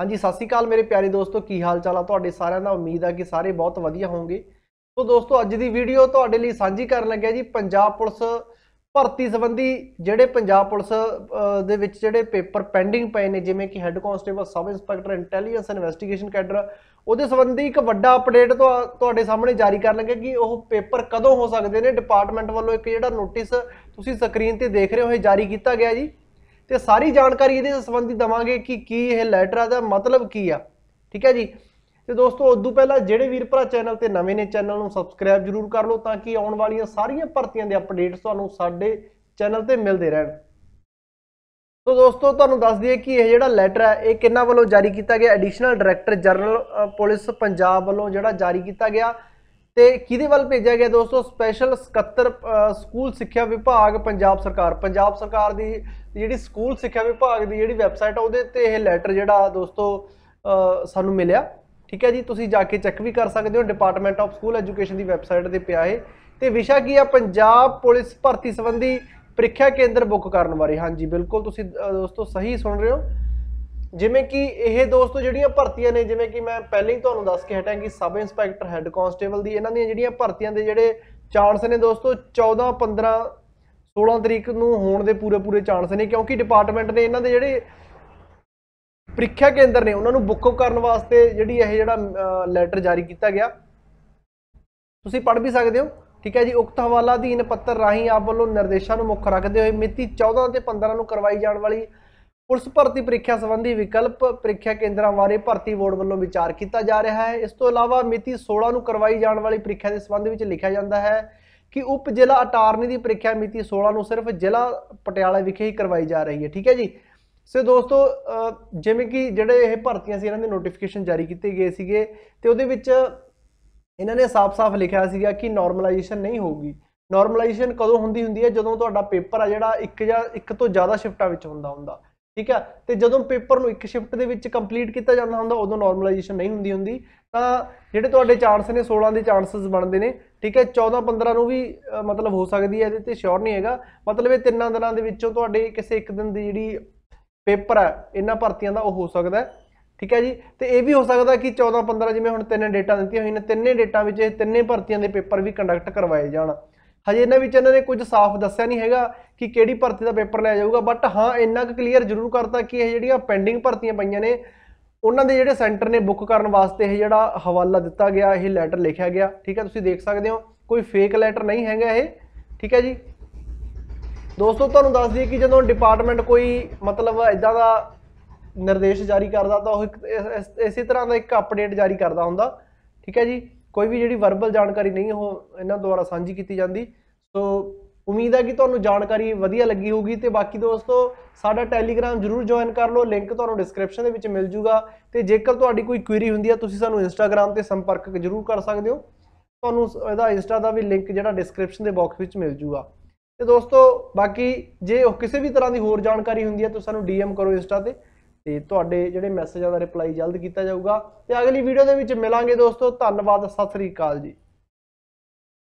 ਹਾਂਜੀ ਸਤਿ ਸ਼੍ਰੀ ਅਕਾਲ ਮੇਰੇ ਪਿਆਰੇ ਦੋਸਤੋ ਕੀ ਹਾਲ ਚਾਲ ਆ ਤੁਹਾਡੇ ਸਾਰਿਆਂ ਦਾ ਉਮੀਦ ਆ ਕਿ ਸਾਰੇ ਬਹੁਤ ਵਧੀਆ ਹੋਵੋਗੇ ਸੋ ਦੋਸਤੋ ਅੱਜ ਦੀ ਵੀਡੀਓ ਤੁਹਾਡੇ ਲਈ ਸਾਂਝੀ ਕਰਨ ਲੱਗਿਆ ਜੀ ਪੰਜਾਬ ਪੁਲਿਸ ਭਰਤੀ ਸੰਬੰਧੀ ਜਿਹੜੇ ਪੰਜਾਬ ਪੁਲਿਸ ਦੇ ਵਿੱਚ ਜਿਹੜੇ ਪੇਪਰ ਪੈਂਡਿੰਗ ਪਏ ਨੇ ਜਿਵੇਂ ਕਿ head constable sub inspector intelligence investigation cadre ਉਹਦੇ ਸੰਬੰਧੀ ਇੱਕ ਵੱਡਾ ਅਪਡੇਟ ਤੁਹਾਡੇ ਸਾਹਮਣੇ ਜਾਰੀ ਕਰਨ ਲੱਗੇ ਕਿ ਉਹ ਪੇਪਰ ਕਦੋਂ ਹੋ ਸਕਦੇ ਨੇ ਡਿਪਾਰਟਮੈਂਟ ਵੱਲੋਂ ਇੱਕ ਜਿਹੜਾ ਨੋਟਿਸ ਤੁਸੀਂ ਸਕਰੀਨ ਤੇ ਦੇਖ ਰਹੇ ਹੋ ਇਹ ਜਾਰੀ ਕੀਤਾ ਗਿਆ ਜੀ ਤੇ ਸਾਰੀ ਜਾਣਕਾਰੀ ਇਹਦੇ ਸੰਬੰਧੀ ਦਵਾਂਗੇ ਕਿ ਕੀ ਇਹ ਲੈਟਰ ਦਾ ਮਤਲਬ ਕੀ ਆ ਠੀਕ ਹੈ ਜੀ ਤੇ ਦੋਸਤੋ ਉਦੋਂ ਪਹਿਲਾਂ ਜਿਹੜੇ ਵੀਰ ਭਰਾ ਚੈਨਲ ਤੇ ਨਵੇਂ ਨੇ ਚੈਨਲ ਨੂੰ ਸਬਸਕ੍ਰਾਈਬ ਜਰੂਰ ਕਰ ਲਓ ਤਾਂ ਕਿ ਆਉਣ ਵਾਲੀਆਂ ਸਾਰੀਆਂ ਭਰਤੀਆਂ ਦੇ ਅਪਡੇਟਸ ਤੁਹਾਨੂੰ ਸਾਡੇ ਚੈਨਲ ਤੇ ਮਿਲਦੇ ਰਹਿਣ ਤੋ ਦੋਸਤੋ ਤੁਹਾਨੂੰ ਦੱਸ ਦਈਏ ਕਿ ਇਹ ਜਿਹੜਾ ਲੈਟਰ ਹੈ ਇਹ ਕਿੰਨਾ ਵੱਲੋਂ ਜਾਰੀ ਕੀਤਾ ਗਿਆ additional director general police Punjab ਵੱਲੋਂ ਜਿਹੜਾ ਜਾਰੀ ਕੀਤਾ ਗਿਆ ਤੇ ਕਿਹਦੇ ਵੱਲ ਭੇਜਿਆ ਗਿਆ ਦੋਸਤੋ ਸਪੈਸ਼ਲ 77 ਸਕੂਲ ਸਿੱਖਿਆ ਵਿਭਾਗ ਪੰਜਾਬ ਸਰਕਾਰ ਪੰਜਾਬ ਸਰਕਾਰ ਦੀ ਜਿਹੜੀ ਸਕੂਲ ਸਿੱਖਿਆ ਵਿਭਾਗ ਦੀ ਜਿਹੜੀ ਵੈਬਸਾਈਟ ਆ ਉਹਦੇ ਤੇ ਇਹ ਲੈਟਰ ਜਿਹੜਾ ਦੋਸਤੋ ਸਾਨੂੰ ਮਿਲਿਆ ਠੀਕ ਹੈ ਜੀ ਤੁਸੀਂ ਜਾ ਕੇ ਚੈੱਕ ਵੀ ਕਰ ਸਕਦੇ ਹੋ ਡਿਪਾਰਟਮੈਂਟ ਆਫ ਸਕੂਲ ਐਜੂਕੇਸ਼ਨ ਦੀ ਵੈਬਸਾਈਟ ਤੇ ਪਿਆ ਹੈ ਤੇ ਵਿਸ਼ਾ ਕੀ ਆ ਪੰਜਾਬ ਪੁਲਿਸ ਭਰਤੀ ਸੰਬੰਧੀ ਪ੍ਰੀਖਿਆ ਕੇਂਦਰ ਬੁੱਕ ਕਰਨ ਬਾਰੇ ਹਾਂਜੀ ਬਿਲਕੁਲ ਤੁਸੀਂ ਦੋਸਤੋ ਸਹੀ ਸੁਣ ਰਹੇ ਹੋ ਜਿਵੇਂ ਕਿ ਇਹ ਦੋਸਤੋ ਜਿਹੜੀਆਂ ਭਰਤੀਆਂ ਨੇ ਜਿਵੇਂ ਕਿ ਮੈਂ ਪਹਿਲਾਂ ਹੀ ਤੁਹਾਨੂੰ ਦੱਸ ਕੇ ਹਟਿਆ ਕਿ ਸਬ ਇੰਸਪੈਕਟਰ ਹੈੱਡ ਕਾਂਸਟੇਬਲ ਦੀ ਇਹਨਾਂ ਦੀਆਂ ਜਿਹੜੀਆਂ ਭਰਤੀਆਂ ਦੇ ਜਿਹੜੇ ਚਾਂਸ ਨੇ ਦੋਸਤੋ 14 15 16 ਤਰੀਕ ਨੂੰ ਹੋਣ ਦੇ ਪੂਰੇ ਪੂਰੇ ਚਾਂਸ ਨੇ ਕਿਉਂਕਿ ਡਿਪਾਰਟਮੈਂਟ ਨੇ ਇਹਨਾਂ ਦੇ ਜਿਹੜੇ ਪ੍ਰੀਖਿਆ ਕੇਂਦਰ ਨੇ ਉਹਨਾਂ ਨੂੰ ਬੁੱਕ ਕਰਨ ਵਾਸਤੇ ਜਿਹੜੀ ਇਹ ਜਿਹੜਾ ਲੈਟਰ ਜਾਰੀ ਕੀਤਾ ਗਿਆ ਤੁਸੀਂ ਪੜ੍ਹ ਵੀ ਸਕਦੇ ਹੋ ਠੀਕ ਹੈ ਜੀ ਉਕਤ ਹਵਾਲਾ ਅਧੀਨ ਪੱਤਰ ਰਾਹੀਂ ਆਪ ਵੱਲੋਂ ਨਿਰਦੇਸ਼ਾਂ ਨੂੰ ਮੁੱਖ ਰੱਖਦੇ ਹੋਏ ਮਿਤੀ 14 ਤੇ 15 ਨੂੰ ਕਰਵਾਈ ਜਾਣ ਵਾਲੀ ਪੁਲਿਸ ਭਰਤੀ ਪ੍ਰੀਖਿਆ ਸੰਬੰਧੀ ਵਿਕਲਪ ਪ੍ਰੀਖਿਆ ਕੇਂਦਰਾਂ ਬਾਰੇ ਭਰਤੀ ਬੋਰਡ ਵੱਲੋਂ ਵਿਚਾਰ ਕੀਤਾ ਜਾ ਰਿਹਾ ਹੈ ਇਸ ਤੋਂ ਇਲਾਵਾ ਮਿਤੀ 16 ਨੂੰ ਕਰਵਾਈ ਜਾਣ ਵਾਲੀ ਪ੍ਰੀਖਿਆ ਦੇ ਸੰਬੰਧ ਵਿੱਚ ਲਿਖਿਆ ਜਾਂਦਾ ਹੈ ਕਿ ਉਪ ਜ਼ਿਲ੍ਹਾ ਅਟਾਰਨੀ ਦੀ ਪ੍ਰੀਖਿਆ ਮਿਤੀ 16 ਨੂੰ ਸਿਰਫ ਜ਼ਿਲ੍ਹਾ ਪਟਿਆਲਾ ਵਿਖੇ ਹੀ ਕਰਵਾਈ ਜਾ ਰਹੀ ਹੈ ਠੀਕ ਹੈ ਜੀ ਸੋ ਦੋਸਤੋ ਜਿਵੇਂ ਕਿ ਜਿਹੜੇ ਇਹ ਭਰਤੀਆਂ ਸੀ ਇਹਨਾਂ ਦੇ ਨੋਟੀਫਿਕੇਸ਼ਨ ਜਾਰੀ ਕੀਤੇ ਗਏ ਸੀਗੇ ਤੇ ਉਹਦੇ ਵਿੱਚ ਇਹਨਾਂ ਨੇ ਸਾਫ਼-ਸਾਫ਼ ਲਿਖਿਆ ਸੀਗਾ ਕਿ ਨਾਰਮਲਾਈਜੇਸ਼ਨ ਨਹੀਂ ਹੋਊਗੀ ਨਾਰਮਲਾਈਜੇਸ਼ਨ ਕਦੋਂ ਹੁੰਦੀ ਹੁੰਦੀ ਹੈ ਜਦੋਂ ਤੁਹਾਡਾ ਪੇਪਰ ਆ ਜਿਹੜਾ ਇੱਕ ਜਾਂ ਇੱਕ ਤੋਂ ਜ਼ਿਆਦਾ ਸ਼ਿਫਟਾਂ ਵਿੱਚ ਹੁੰਦਾ ਹੁੰਦਾ ਠੀਕ ਆ ਤੇ ਜਦੋਂ ਪੇਪਰ ਨੂੰ ਇੱਕ ਸ਼ਿਫਟ ਦੇ ਵਿੱਚ ਕੰਪਲੀਟ ਕੀਤਾ ਜਾਂਦਾ ਹੁੰਦਾ ਉਦੋਂ ਨਾਰਮਲਾਈਜੇਸ਼ਨ ਨਹੀਂ ਹੁੰਦੀ ਹੁੰਦੀ ਤਾਂ ਜਿਹੜੇ ਤੁਹਾਡੇ ਚਾਂਸ ਨੇ 16 ਦੇ ਚਾਂਸਸ ਬਣਦੇ ਨੇ ਠੀਕ ਹੈ 14 15 ਨੂੰ ਵੀ ਮਤਲਬ ਹੋ ਸਕਦੀ ਹੈ ਇਹਦੇ ਤੇ ਸ਼ੋਰ ਨਹੀਂ ਹੈਗਾ ਮਤਲਬ ਇਹ ਤਿੰਨਾਂ ਦਿਨਾਂ ਦੇ ਵਿੱਚੋਂ ਤੁਹਾਡੇ ਕਿਸੇ ਇੱਕ ਦਿਨ ਦੀ ਜਿਹੜੀ ਪੇਪਰ ਹੈ ਇਹਨਾਂ ਭਰਤੀਆਂ ਦਾ ਉਹ ਹੋ ਸਕਦਾ ਠੀਕ ਹੈ ਜੀ ਤੇ ਇਹ ਵੀ ਹੋ ਸਕਦਾ ਕਿ 14 15 ਜਿਵੇਂ ਹੁਣ ਤਿੰਨ ਡੇਟਾ ਦਿੱਤੀਆਂ ਹੋਈਆਂ ਨੇ ਤਿੰਨੇ ਡੇਟਾ ਵਿੱਚ ਇਹ ਤਿੰਨੇ ਭਰਤੀਆਂ ਦੇ ਪੇਪਰ ਵੀ ਕੰਡਕਟ ਕਰਵਾਏ ਜਾਣ ਹਜੇ ਇਹਨਾਂ ਵਿੱਚ ਇਹਨਾਂ ਨੇ ਕੁਝ ਸਾਫ਼ ਦੱਸਿਆ ਨਹੀਂ ਹੈਗਾ ਕਿ ਕਿਹੜੀ ਭਰਤੀ ਦਾ ਪੇਪਰ ਲਿਆ ਜਾਊਗਾ ਬਟ ਹਾਂ ਇੰਨਾ ਕੁ ਕਲੀਅਰ ਜ਼ਰੂਰ ਕਰਤਾ ਕਿ ਇਹ ਜਿਹੜੀਆਂ ਪੈਂਡਿੰਗ ਭਰਤੀਆਂ ਪਈਆਂ ਨੇ ਉਹਨਾਂ ਦੇ ਜਿਹੜੇ ਸੈਂਟਰ ਨੇ ਬੁੱਕ ਕਰਨ ਵਾਸਤੇ ਇਹ ਜਿਹੜਾ ਹਵਾਲਾ ਦਿੱਤਾ ਗਿਆ ਇਹ ਲੈਟਰ ਲਿਖਿਆ ਗਿਆ ਠੀਕ ਹੈ ਤੁਸੀਂ ਦੇਖ ਸਕਦੇ ਹੋ ਕੋਈ ਫੇਕ ਲੈਟਰ ਨਹੀਂ ਹੈਗਾ ਇਹ ਠੀਕ ਹੈ ਜੀ ਦੋਸਤੋ ਤੁਹਾਨੂੰ ਦੱਸ ਦਈਏ ਕਿ ਜਦੋਂ ਡਿਪਾਰਟਮੈਂਟ ਕੋਈ ਮਤਲਬ ਇਦਾਂ ਦਾ ਨਿਰਦੇਸ਼ ਜਾਰੀ ਕਰਦਾ ਤਾਂ ਉਹ ਇਸੇ ਤਰ੍ਹਾਂ ਦਾ ਇੱਕ ਅਪਡੇਟ ਜਾਰੀ ਕਰਦਾ ਹੁੰਦਾ ਠੀਕ ਹੈ ਜੀ ਕੋਈ ਵੀ ਜਿਹੜੀ ਵਰਬਲ ਜਾਣਕਾਰੀ ਨਹੀਂ ਉਹ ਇਹਨਾਂ ਦੁਆਰਾ ਸਾਂਝੀ ਕੀਤੀ ਜਾਂਦੀ ਸੋ ਉਮੀਦ ਹੈ ਕਿ ਤੁਹਾਨੂੰ ਜਾਣਕਾਰੀ ਵਧੀਆ ਲੱਗੀ ਹੋਊਗੀ ਤੇ ਬਾਕੀ ਦੋਸਤੋ ਸਾਡਾ ਟੈਲੀਗ੍ਰam ਜਰੂਰ ਜੁਆਇਨ ਕਰ ਲਓ ਲਿੰਕ ਤੁਹਾਨੂੰ ਡਿਸਕ੍ਰਿਪਸ਼ਨ ਦੇ ਵਿੱਚ ਮਿਲ ਜੂਗਾ ਤੇ ਜੇਕਰ ਤੁਹਾਡੀ ਕੋਈ ਕੁਇਰੀ ਹੁੰਦੀ ਹੈ ਤੁਸੀਂ ਸਾਨੂੰ ਇੰਸਟਾਗ੍ਰam ਤੇ ਸੰਪਰਕ ਜਰੂਰ ਕਰ ਸਕਦੇ ਹੋ ਤੁਹਾਨੂੰ ਇਹਦਾ ਇੰਸਟਾ ਦਾ ਵੀ ਲਿੰਕ ਜਿਹੜਾ ਡਿਸਕ੍ਰਿਪਸ਼ਨ ਦੇ ਬਾਕਸ ਵਿੱਚ ਮਿਲ ਜੂਗਾ ਤੇ ਦੋਸਤੋ ਬਾਕੀ ਜੇ ਕਿਸੇ ਵੀ ਤਰ੍ਹਾਂ ਦੀ ਹੋਰ ਜਾਣਕਾਰੀ ਹੁੰਦੀ ਹੈ ਤੁਸੀਂ ਸਾਨੂੰ ਡੀਐਮ ਕਰੋ ਇੰਸਟਾ ਤੇ ਤੇ ਤੁਹਾਡੇ ਜਿਹੜੇ ਮੈਸੇਜਾਂ ਦਾ ਰਿਪਲਾਈ ਜਲਦ ਕੀਤਾ ਜਾਊਗਾ ਤੇ ਅਗਲੀ ਵੀਡੀਓ ਦੇ ਵਿੱਚ ਮਿਲਾਂਗੇ ਦੋਸਤੋ ਧੰਨਵਾਦ ਸਤਿ ਸ੍ਰੀ ਅਕਾਲ ਜੀ